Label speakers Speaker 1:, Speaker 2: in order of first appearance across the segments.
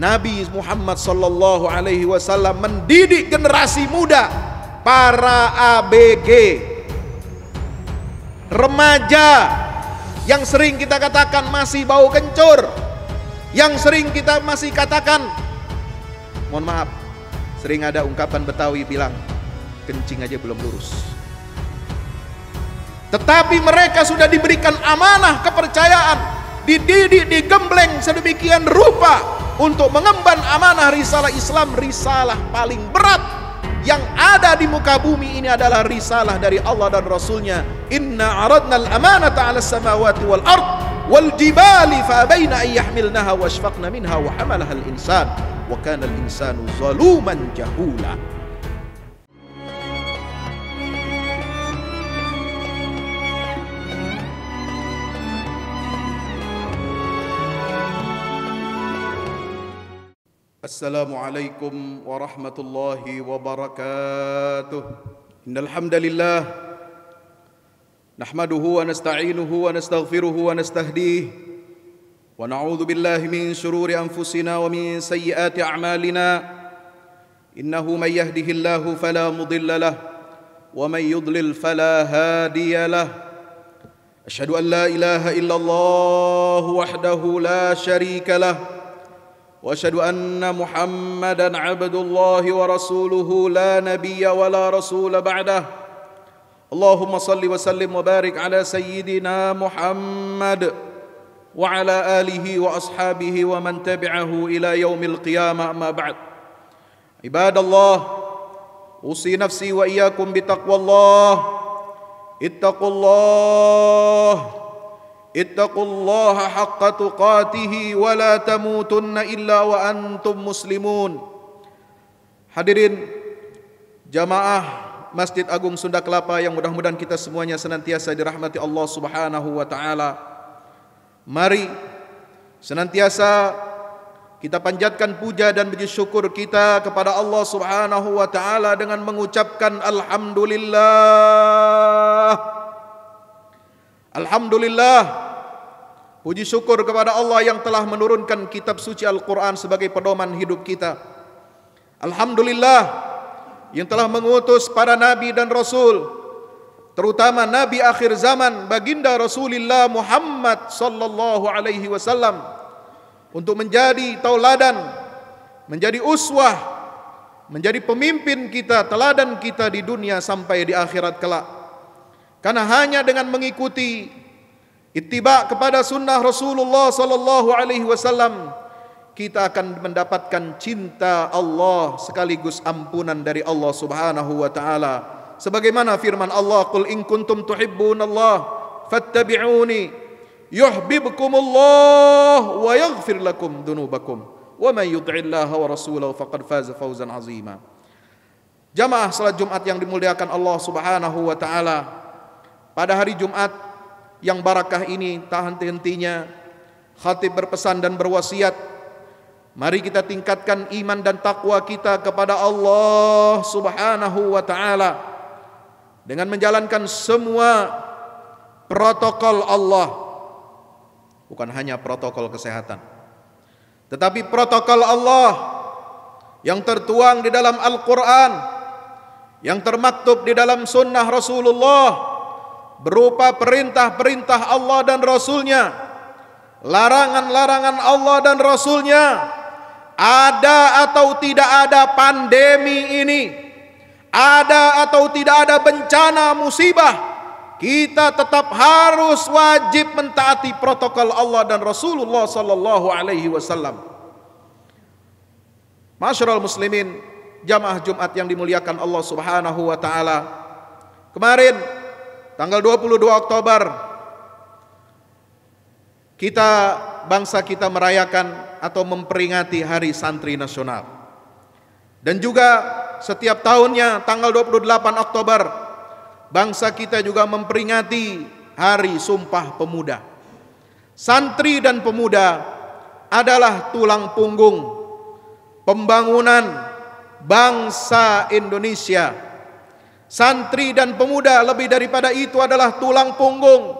Speaker 1: Nabi Muhammad Sallallahu Alaihi Wasallam mendidik generasi muda para ABG remaja yang sering kita katakan masih bau kencur yang sering kita masih katakan mohon maaf sering ada ungkapan Betawi bilang kencing aja belum lurus tetapi mereka sudah diberikan amanah kepercayaan dididik, digembleng sedemikian rupa untuk mengemban amanah risalah Islam, risalah paling berat yang ada di muka bumi ini adalah risalah dari Allah dan Rasulnya. Inna aradna al-amanata ala samawati wal ard wal jibali fa-baina yahmilnaha wa minha wa hamalaha al-insan wa kana al-insanu zaluman jahula. السلام عليكم ورحمة الله وبركاته إن الحمد لله نحمده ونستعينه ونستغفره ونستهديه ونعوذ بالله من شرور أنفسنا ومن سيئات أعمالنا إنه من يهده الله فلا مضل له ومن يضلل فلا هادي له أشهد أن لا إله إلا الله وحده لا شريك له واشهد ان محمدا عبد الله ورسوله لا نبي ولا رسول بعده اللهم صل وسلم وبارك على سيدنا محمد وعلى اله واصحابه ومن تبعه الى يوم القيامه اما بعد عباد الله اوصي نفسي واياكم بتقوى الله اتقوا الله اتقوا الله حق تقاته ولا تموتن إلا وأنتم مسلمون Hadirin jamaah Masjid Agung Sunda Kelapa yang mudah-mudahan kita semuanya senantiasa dirahmati Allah Subhanahu wa taala. Mari senantiasa kita panjatkan puja dan puji syukur kita kepada Allah Subhanahu wa taala dengan mengucapkan alhamdulillah. Alhamdulillah Puji syukur kepada Allah yang telah menurunkan kitab suci Al-Quran sebagai pedoman hidup kita Alhamdulillah Yang telah mengutus para nabi dan rasul Terutama nabi akhir zaman baginda Rasulullah Muhammad sallallahu alaihi wasallam untuk menjadi tauladan, menjadi uswah, menjadi pemimpin kita, teladan kita di dunia sampai di akhirat kelak. Karena hanya dengan mengikuti ittiba kepada sunnah Rasulullah sallallahu alaihi wasallam kita akan mendapatkan cinta Allah sekaligus ampunan dari Allah Subhanahu wa taala. Sebagaimana firman Allah, "Qul in kuntum tuhibbunallaha fattabi'uni yuhibbukumullah wa yaghfir lakum dunubakum wa man yuti'illah wa rasulahu faqad faza fawzan 'azima." Jamaah salat Jumat yang dimuliakan Allah Subhanahu wa taala, pada hari Jumat yang barakah ini tak henti-hentinya khatib berpesan dan berwasiat Mari kita tingkatkan iman dan takwa kita kepada Allah Subhanahu wa taala dengan menjalankan semua protokol Allah. Bukan hanya protokol kesehatan, tetapi protokol Allah yang tertuang di dalam Al-Qur'an, yang termaktub di dalam sunnah Rasulullah berupa perintah-perintah Allah dan Rasulnya, larangan-larangan Allah dan Rasulnya, ada atau tidak ada pandemi ini, ada atau tidak ada bencana musibah, kita tetap harus wajib mentaati protokol Allah dan Rasulullah Sallallahu Alaihi Wasallam. Masyarul muslimin, jamaah Jumat yang dimuliakan Allah Subhanahu wa taala. Kemarin Tanggal 22 Oktober kita bangsa kita merayakan atau memperingati Hari Santri Nasional. Dan juga setiap tahunnya tanggal 28 Oktober bangsa kita juga memperingati Hari Sumpah Pemuda. Santri dan pemuda adalah tulang punggung pembangunan bangsa Indonesia Santri dan pemuda lebih daripada itu adalah tulang punggung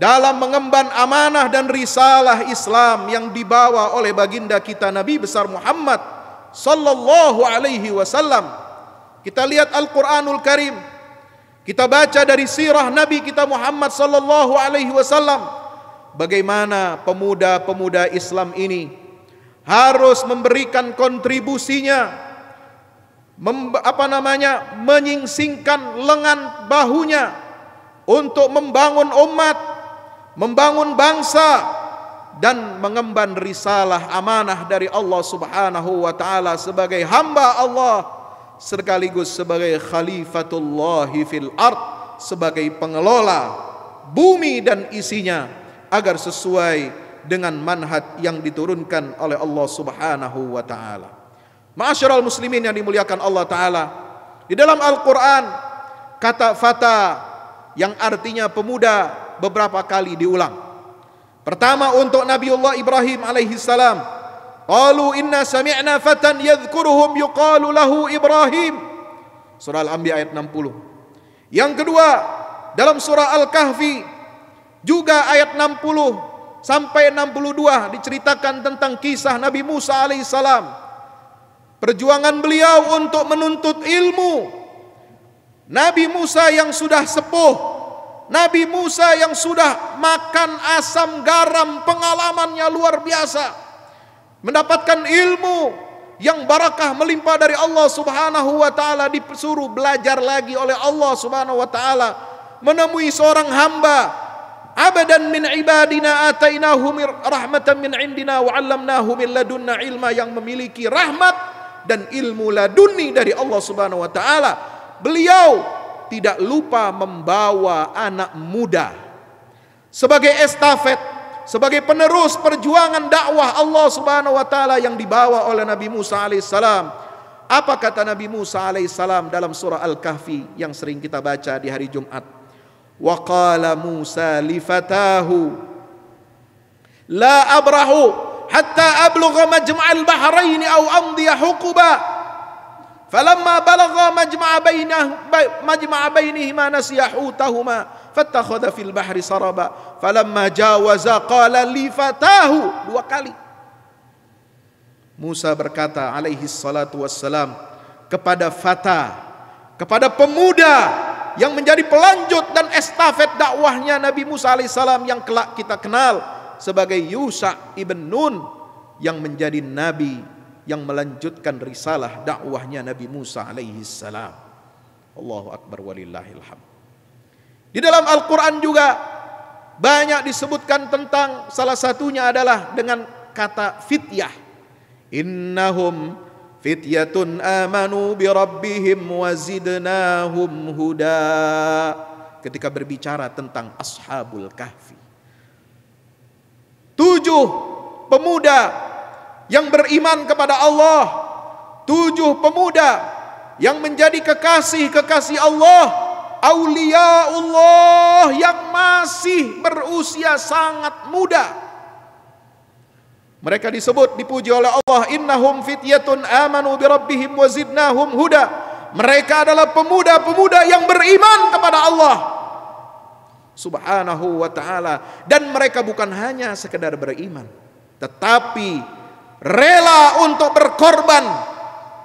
Speaker 1: dalam mengemban amanah dan risalah Islam yang dibawa oleh baginda kita Nabi besar Muhammad sallallahu alaihi wasallam. Kita lihat Al-Qur'anul Karim. Kita baca dari sirah Nabi kita Muhammad sallallahu alaihi wasallam bagaimana pemuda-pemuda Islam ini harus memberikan kontribusinya mem, apa namanya menyingsingkan lengan bahunya untuk membangun umat, membangun bangsa dan mengemban risalah amanah dari Allah Subhanahu wa taala sebagai hamba Allah sekaligus sebagai khalifatullahi fil ard sebagai pengelola bumi dan isinya agar sesuai dengan manhat yang diturunkan oleh Allah Subhanahu wa taala. Ma'asyiral muslimin yang dimuliakan Allah taala. Di dalam Al-Qur'an kata fata yang artinya pemuda beberapa kali diulang. Pertama untuk Nabiullah Ibrahim alaihi salam. Qalu inna sami'na fatan yadhkuruhum yuqalu lahu Ibrahim. Surah Al-Anbiya ayat 60. Yang kedua dalam surah Al-Kahfi juga ayat 60 sampai 62 diceritakan tentang kisah Nabi Musa salam Perjuangan beliau untuk menuntut ilmu. Nabi Musa yang sudah sepuh, Nabi Musa yang sudah makan asam garam, pengalamannya luar biasa, mendapatkan ilmu yang barakah melimpah dari Allah Subhanahu wa taala disuruh belajar lagi oleh Allah Subhanahu wa taala menemui seorang hamba abadan min ibadina atainahu rahmatan min indina wa 'allamnahu min ladunna ilma yang memiliki rahmat dan ilmu laduni dari Allah Subhanahu wa taala. Beliau tidak lupa membawa anak muda sebagai estafet, sebagai penerus perjuangan dakwah Allah Subhanahu wa taala yang dibawa oleh Nabi Musa alaihissalam. Apa kata Nabi Musa alaihissalam dalam surah Al-Kahfi yang sering kita baca di hari Jumat? Wa qala Musa li fatahu la abrahu hatta ablugha majma'al bahrain aw amdiya huquba balagha majma'a مجمع majma'a مجمع nasiya hutahuma fattakhadha fil bahri saraba falamma jawaza qala li fatahu dua kali Musa berkata alaihi salatu wassalam kepada fata kepada pemuda yang menjadi pelanjut dan estafet dakwahnya Nabi Musa alaihissalam yang kelak kita kenal sebagai Yusa ibn Nun yang menjadi nabi yang melanjutkan risalah dakwahnya Nabi Musa alaihi salam. Allahu akbar walillahilham. Di dalam Al-Qur'an juga banyak disebutkan tentang salah satunya adalah dengan kata fityah. Innahum fityatun amanu bi rabbihim zidnahum huda. Ketika berbicara tentang ashabul kahfi. Tujuh pemuda yang beriman kepada Allah. Tujuh pemuda yang menjadi kekasih-kekasih Allah. aulia Allah yang masih berusia sangat muda. Mereka disebut dipuji oleh Allah innahum fityatun amanu bi rabbihim huda. Mereka adalah pemuda-pemuda yang beriman kepada Allah subhanahu wa ta'ala dan mereka bukan hanya sekedar beriman tetapi rela untuk berkorban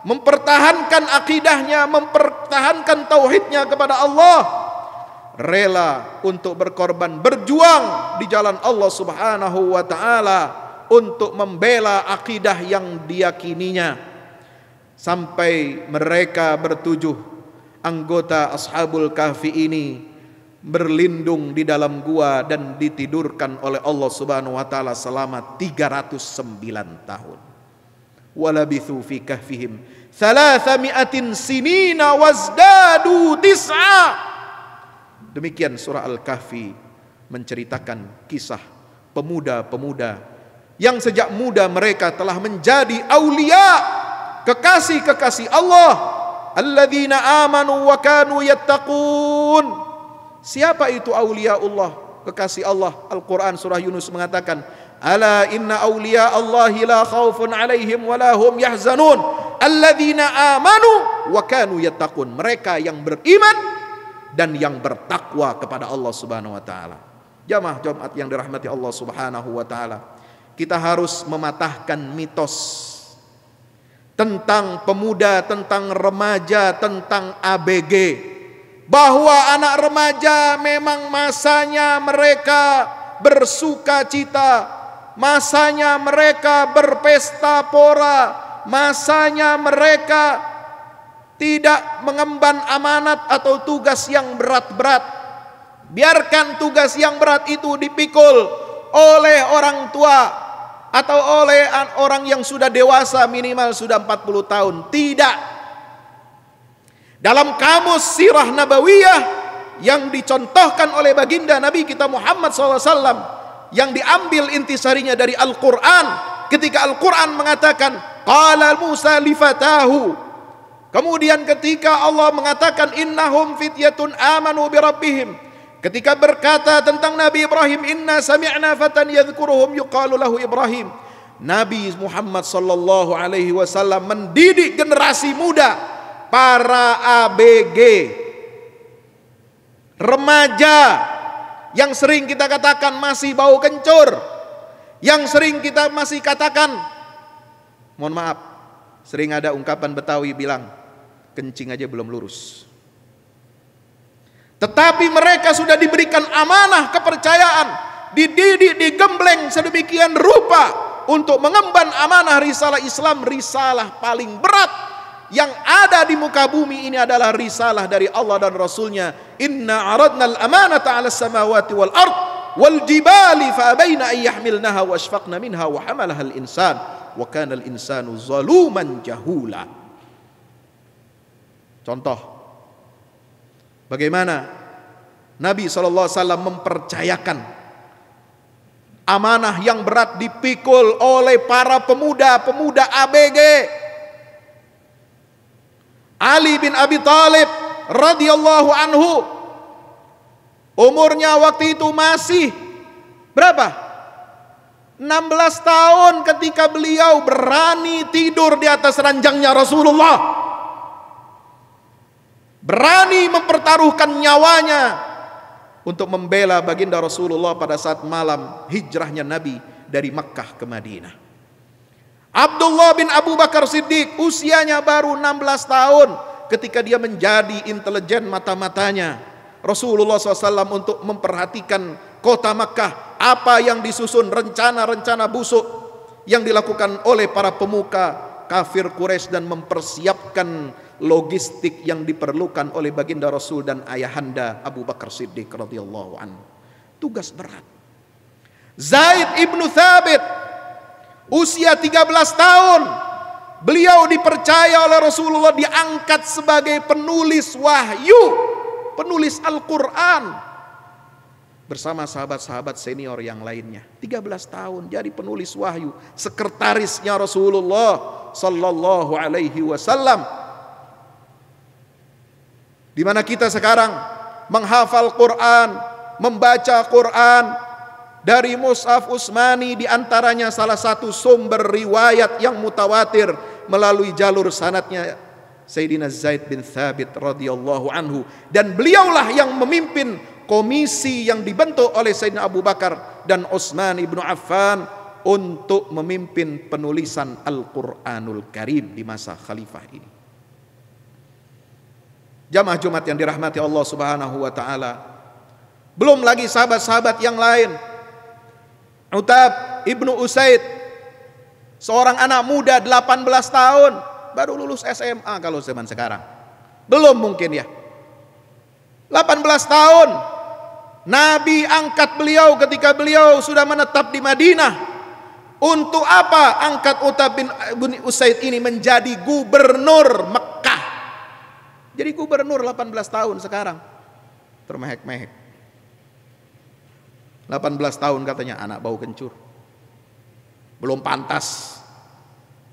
Speaker 1: mempertahankan akidahnya mempertahankan tauhidnya kepada Allah rela untuk berkorban berjuang di jalan Allah subhanahu wa ta'ala untuk membela akidah yang diyakininya sampai mereka bertujuh anggota ashabul kahfi ini berlindung di dalam gua dan ditidurkan oleh Allah Subhanahu wa taala selama 309 tahun. Walabithu fi kahfihim 300 sinina wazdadu tis'a. Demikian surah Al-Kahfi menceritakan kisah pemuda-pemuda yang sejak muda mereka telah menjadi aulia, kekasih-kekasih Allah, alladzina amanu wa kanu yattaqun Siapa itu aulia Allah? Kekasih Allah. Al-Qur'an surah Yunus mengatakan, "Ala inna aulia Allahi la khawfun 'alaihim wa yahzanun, alladzina amanu wa kanu yattaqun." Mereka yang beriman dan yang bertakwa kepada Allah Subhanahu wa taala. Jamah Jumat yang dirahmati Allah Subhanahu wa taala. Kita harus mematahkan mitos tentang pemuda, tentang remaja, tentang ABG bahwa anak remaja memang masanya mereka bersuka cita, masanya mereka berpesta pora, masanya mereka tidak mengemban amanat atau tugas yang berat-berat. Biarkan tugas yang berat itu dipikul oleh orang tua atau oleh orang yang sudah dewasa minimal sudah 40 tahun. Tidak. Dalam kamus sirah nabawiyah yang dicontohkan oleh baginda Nabi kita Muhammad SAW yang diambil intisarinya dari Al-Quran ketika Al-Quran mengatakan Qala Musa lifatahu Kemudian ketika Allah mengatakan innahum fityatun amanu bi ketika berkata tentang Nabi Ibrahim inna sami'na fatan yadhkuruhum yuqalu lahu Ibrahim Nabi Muhammad sallallahu alaihi wasallam mendidik generasi muda para ABG, remaja yang sering kita katakan masih bau kencur, yang sering kita masih katakan, mohon maaf, sering ada ungkapan Betawi bilang, kencing aja belum lurus. Tetapi mereka sudah diberikan amanah kepercayaan, dididik, digembleng sedemikian rupa untuk mengemban amanah risalah Islam, risalah paling berat yang ada di muka bumi ini adalah risalah dari Allah dan Rasulnya. Inna aradnal amanata ala samawati wal ard wal jibali fa faabaina ayyahmilnaha wa ashfaqna minha wa hamalaha al insan wa kana al insanu zaluman jahula. Contoh bagaimana Nabi SAW mempercayakan amanah yang berat dipikul oleh para pemuda-pemuda ABG Ali bin Abi Thalib radhiyallahu anhu umurnya waktu itu masih berapa? 16 tahun ketika beliau berani tidur di atas ranjangnya Rasulullah. Berani mempertaruhkan nyawanya untuk membela baginda Rasulullah pada saat malam hijrahnya Nabi dari Makkah ke Madinah. Abdullah bin Abu Bakar Siddiq usianya baru 16 tahun ketika dia menjadi intelijen mata-matanya. Rasulullah SAW untuk memperhatikan kota Makkah apa yang disusun rencana-rencana busuk yang dilakukan oleh para pemuka kafir Quraisy dan mempersiapkan logistik yang diperlukan oleh baginda Rasul dan ayahanda Abu Bakar Siddiq radhiyallahu anhu. Tugas berat. Zaid ibnu Thabit Usia 13 tahun beliau dipercaya oleh Rasulullah diangkat sebagai penulis wahyu, penulis Al-Qur'an bersama sahabat-sahabat senior yang lainnya. 13 tahun jadi penulis wahyu, sekretarisnya Rasulullah sallallahu alaihi wasallam. Dimana kita sekarang menghafal Quran, membaca Quran, dari Mus'af Usmani diantaranya salah satu sumber riwayat yang mutawatir melalui jalur sanatnya Sayyidina Zaid bin Thabit radhiyallahu anhu dan beliaulah yang memimpin komisi yang dibentuk oleh Sayyidina Abu Bakar dan Utsman ibnu Affan untuk memimpin penulisan Al-Qur'anul Karim di masa khalifah ini. Jamaah Jumat yang dirahmati Allah Subhanahu wa taala. Belum lagi sahabat-sahabat yang lain Utab Ibnu Usaid seorang anak muda 18 tahun baru lulus SMA kalau zaman sekarang. Belum mungkin ya. 18 tahun Nabi angkat beliau ketika beliau sudah menetap di Madinah. Untuk apa angkat Utab bin, bin Usaid ini menjadi gubernur Mekah? Jadi gubernur 18 tahun sekarang. Termehek-mehek. 18 tahun katanya anak bau kencur. Belum pantas.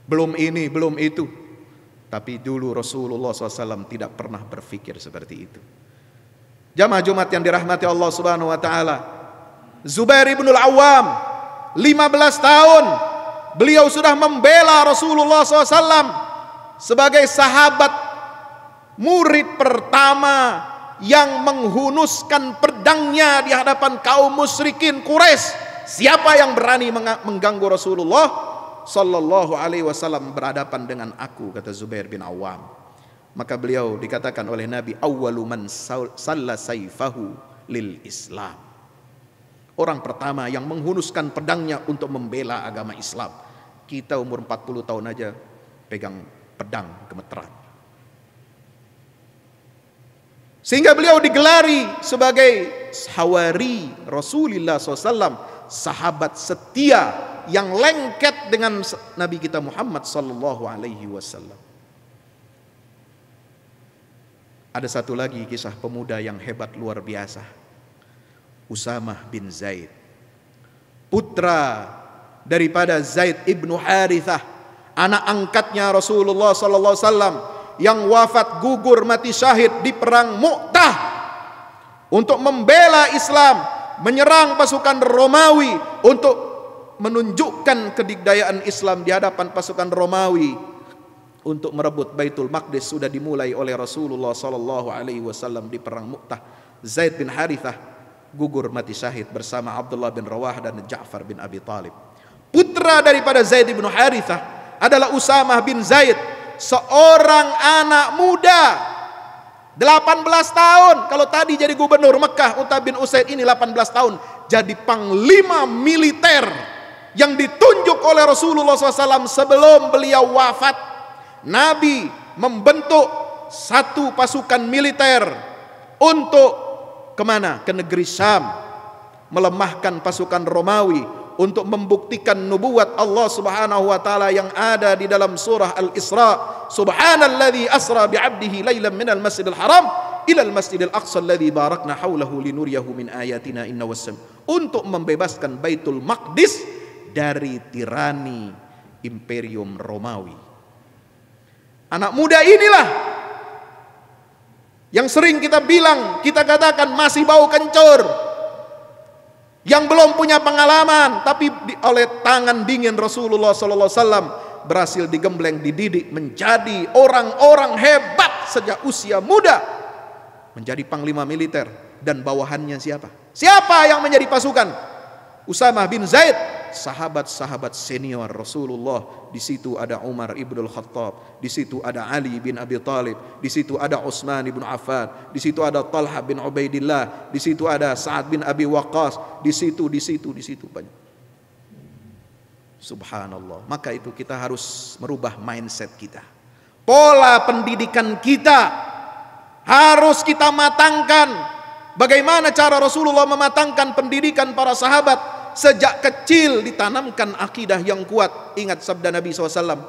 Speaker 1: Belum ini, belum itu. Tapi dulu Rasulullah SAW tidak pernah berpikir seperti itu. Jamaah Jumat yang dirahmati Allah Subhanahu wa taala. Zubair bin Al-Awwam 15 tahun beliau sudah membela Rasulullah SAW sebagai sahabat murid pertama yang menghunuskan pedangnya di hadapan kaum musyrikin Quraisy. Siapa yang berani mengganggu Rasulullah sallallahu alaihi wasallam berhadapan dengan aku kata Zubair bin Awam. Maka beliau dikatakan oleh Nabi awwalu man salla lil Islam. Orang pertama yang menghunuskan pedangnya untuk membela agama Islam. Kita umur 40 tahun aja pegang pedang gemeteran. Sehingga beliau digelari sebagai hawari Rasulullah SAW, sahabat setia yang lengket dengan Nabi kita Muhammad Sallallahu Alaihi Wasallam. Ada satu lagi kisah pemuda yang hebat luar biasa. Usamah bin Zaid. Putra daripada Zaid ibnu Harithah. Anak angkatnya Rasulullah Sallallahu Alaihi Wasallam yang wafat gugur mati syahid di perang Mu'tah untuk membela Islam, menyerang pasukan Romawi untuk menunjukkan kedikdayaan Islam di hadapan pasukan Romawi untuk merebut Baitul Maqdis sudah dimulai oleh Rasulullah sallallahu alaihi wasallam di perang Mu'tah. Zaid bin Harithah gugur mati syahid bersama Abdullah bin Rawah dan Ja'far bin Abi Talib. Putra daripada Zaid bin Harithah adalah Usamah bin Zaid seorang anak muda 18 tahun kalau tadi jadi gubernur Mekah Utab bin Usaid ini 18 tahun jadi panglima militer yang ditunjuk oleh Rasulullah SAW sebelum beliau wafat Nabi membentuk satu pasukan militer untuk kemana? ke negeri Syam melemahkan pasukan Romawi untuk membuktikan nubuat Allah Subhanahu wa taala yang ada di dalam surah Al-Isra. Subhanalladzi asra bi 'abdihi lailan minal masjidil haram ila al-masjidil aqsa alladzi barakna haulahu linuriyahu min ayatina inna wassam. Untuk membebaskan Baitul Maqdis dari tirani Imperium Romawi. Anak muda inilah yang sering kita bilang, kita katakan masih bau kencur, yang belum punya pengalaman tapi di, oleh tangan dingin Rasulullah sallallahu alaihi berhasil digembleng dididik menjadi orang-orang hebat sejak usia muda menjadi panglima militer dan bawahannya siapa? Siapa yang menjadi pasukan? Usamah bin Zaid sahabat-sahabat senior Rasulullah. Di situ ada Umar ibnul Khattab, di situ ada Ali bin Abi Talib, di situ ada Utsman ibn Affan, di situ ada Talha bin Ubaidillah, di situ ada Sa'ad bin Abi Waqqas, di situ, di situ, di situ banyak. Subhanallah. Maka itu kita harus merubah mindset kita. Pola pendidikan kita harus kita matangkan. Bagaimana cara Rasulullah mematangkan pendidikan para sahabat sejak kecil ditanamkan akidah yang kuat. Ingat sabda Nabi SAW.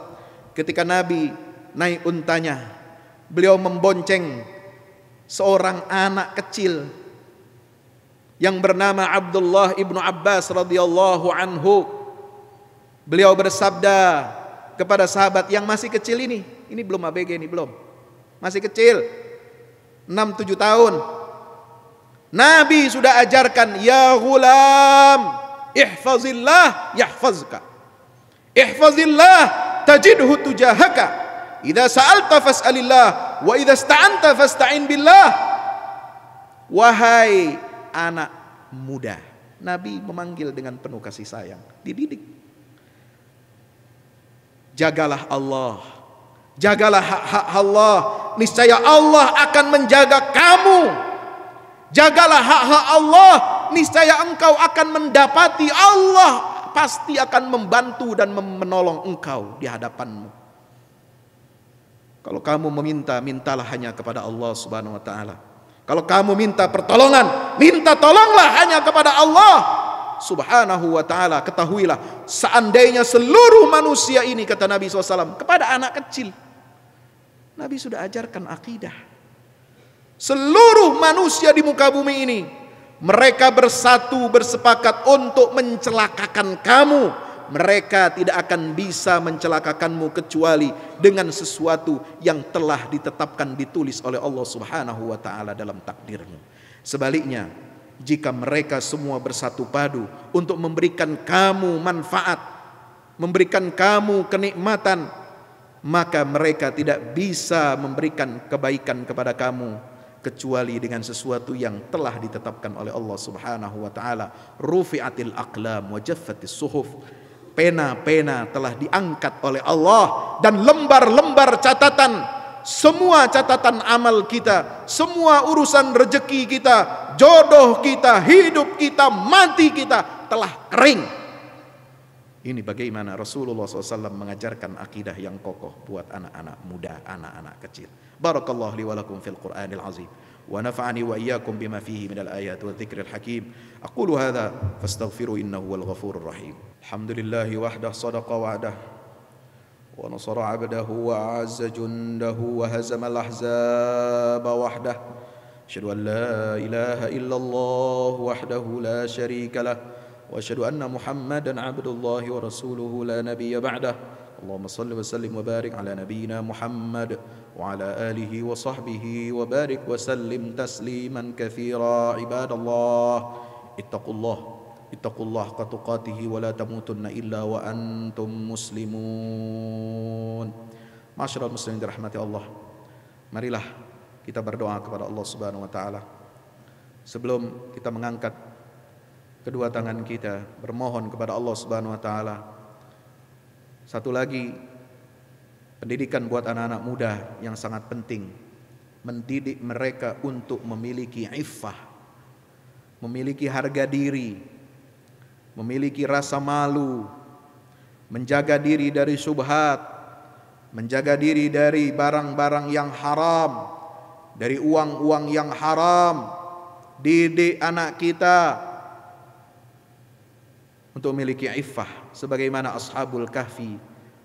Speaker 1: Ketika Nabi naik untanya, beliau membonceng seorang anak kecil yang bernama Abdullah ibnu Abbas radhiyallahu anhu. Beliau bersabda kepada sahabat yang masih kecil ini, ini belum ABG ini belum, masih kecil, 6-7 tahun. Nabi sudah ajarkan, ya gulam, Ihfazillah yahfazka. Ihfazillah tajidhu tujahaka. Idza sa'alta fas'alillah wa idza sta'anta fasta'in billah. Wahai anak muda. Nabi memanggil dengan penuh kasih sayang, dididik. Jagalah Allah. Jagalah hak-hak Allah. Niscaya Allah akan menjaga kamu. Jagalah hak-hak Allah niscaya engkau akan mendapati Allah pasti akan membantu dan menolong engkau di hadapanmu. Kalau kamu meminta, mintalah hanya kepada Allah Subhanahu wa taala. Kalau kamu minta pertolongan, minta tolonglah hanya kepada Allah Subhanahu wa taala. Ketahuilah, seandainya seluruh manusia ini kata Nabi SAW kepada anak kecil. Nabi sudah ajarkan akidah. Seluruh manusia di muka bumi ini mereka bersatu bersepakat untuk mencelakakan kamu. Mereka tidak akan bisa mencelakakanmu kecuali dengan sesuatu yang telah ditetapkan ditulis oleh Allah Subhanahu wa taala dalam takdirmu. Sebaliknya, jika mereka semua bersatu padu untuk memberikan kamu manfaat, memberikan kamu kenikmatan, maka mereka tidak bisa memberikan kebaikan kepada kamu kecuali dengan sesuatu yang telah ditetapkan oleh Allah Subhanahu wa taala. Rufi'atil aqlam wa jaffatis suhuf. Pena-pena telah diangkat oleh Allah dan lembar-lembar catatan semua catatan amal kita, semua urusan rejeki kita, jodoh kita, hidup kita, mati kita telah kering ini bagaimana Rasulullah SAW mengajarkan akidah yang kokoh buat anak-anak muda, anak-anak kecil. Barakallahu li wa fil Qur'anil azim. Wa nafa'ani wa iyyakum bima fihi minal ayat wa dhikril hakim. Aqulu hadha fastaghfiru innahu wal ghafurur rahim. Alhamdulillahi wahdah sadaqa wa'dah. Wa nasara 'abdahu wa 'azza jundahu wa hazama al-ahzaba wahdah. Asyhadu an la ilaha illallah wahdahu la syarika lah. واشهد ان محمدا عبد الله ورسوله لا نبي بعده اللهم صل وسلم وبارك على نبينا محمد وعلى اله وصحبه وبارك وسلم تسليما كثيرا عباد الله اتقوا الله اتقوا الله حق تقاته ولا تموتن الا وانتم مسلمون معاشر المسلمين dirahmati الله marilah kita berdoa kepada Allah Subhanahu wa taala sebelum kita mengangkat kedua tangan kita bermohon kepada Allah Subhanahu wa taala. Satu lagi pendidikan buat anak-anak muda yang sangat penting. Mendidik mereka untuk memiliki iffah, memiliki harga diri, memiliki rasa malu, menjaga diri dari subhat, menjaga diri dari barang-barang yang haram, dari uang-uang yang haram. Didik anak kita untuk memiliki iffah sebagaimana ashabul kahfi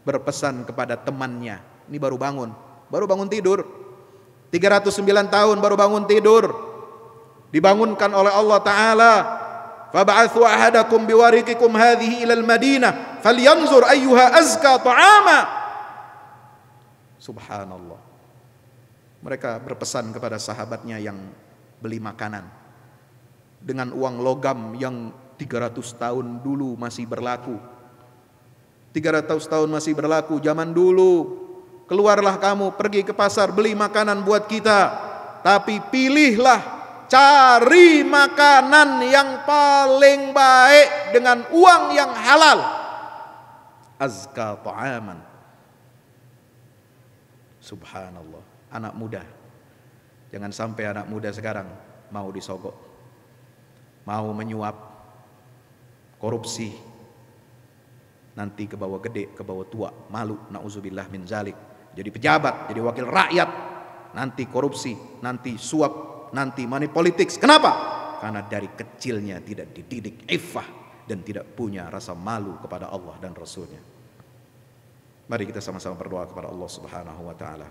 Speaker 1: berpesan kepada temannya. Ini baru bangun, baru bangun tidur. 309 tahun baru bangun tidur. Dibangunkan oleh Allah taala. Fab'athu ahadakum biwarikikum hadhihi ila al-Madinah falyanzur ayyuha azka ta'ama. Subhanallah. Mereka berpesan kepada sahabatnya yang beli makanan dengan uang logam yang 300 tahun dulu masih berlaku. 300 tahun masih berlaku zaman dulu. Keluarlah kamu pergi ke pasar beli makanan buat kita. Tapi pilihlah cari makanan yang paling baik dengan uang yang halal. Azka ta'aman. Subhanallah, anak muda. Jangan sampai anak muda sekarang mau disogok. Mau menyuap korupsi, nanti ke bawah gede, ke bawah tua, malu, nauzubillah min zalik. Jadi pejabat, jadi wakil rakyat, nanti korupsi, nanti suap, nanti money politics. Kenapa? Karena dari kecilnya tidak dididik iffah dan tidak punya rasa malu kepada Allah dan Rasulnya. Mari kita sama-sama berdoa kepada Allah Subhanahu wa taala.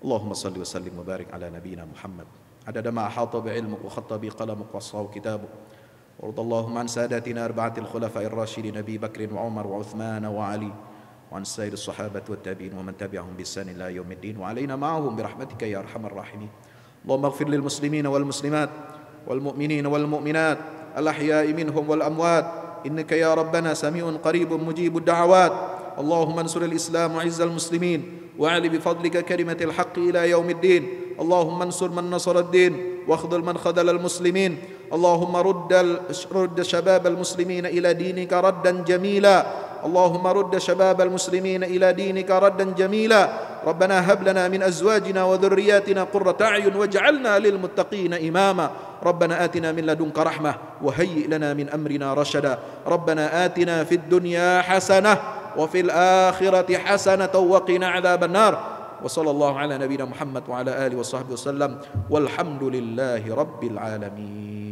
Speaker 1: Allahumma salli wa sallim wa barik ala nabiyyina Muhammad. Adada ma bi ilmuk wa khatta bi wa saw وارض اللهم عن ساداتنا أربعة الخلفاء الراشدين أبي بكر وعمر وعثمان وعلي وعن سائر الصحابة والتابعين ومن تبعهم بإحسان إلى يوم الدين وعلينا معهم برحمتك يا أرحم الراحمين اللهم اغفر للمسلمين والمسلمات والمؤمنين والمؤمنات الأحياء منهم والأموات إنك يا ربنا سميع قريب مجيب الدعوات اللهم انصر الإسلام وعز المسلمين وأعل بفضلك كلمة الحق إلى يوم الدين اللهم انصر من نصر الدين واخذل من خذل المسلمين اللهم رد رد شباب المسلمين الى دينك ردا جميلا اللهم رد شباب المسلمين الى دينك ردا جميلا ربنا هب لنا من ازواجنا وذرياتنا قره اعين واجعلنا للمتقين اماما ربنا اتنا من لدنك رحمه وهيئ لنا من امرنا رشدا ربنا اتنا في الدنيا حسنه وفي الاخره حسنه وقنا عذاب النار وصلى الله على نبينا محمد وعلى اله وصحبه وسلم والحمد لله رب العالمين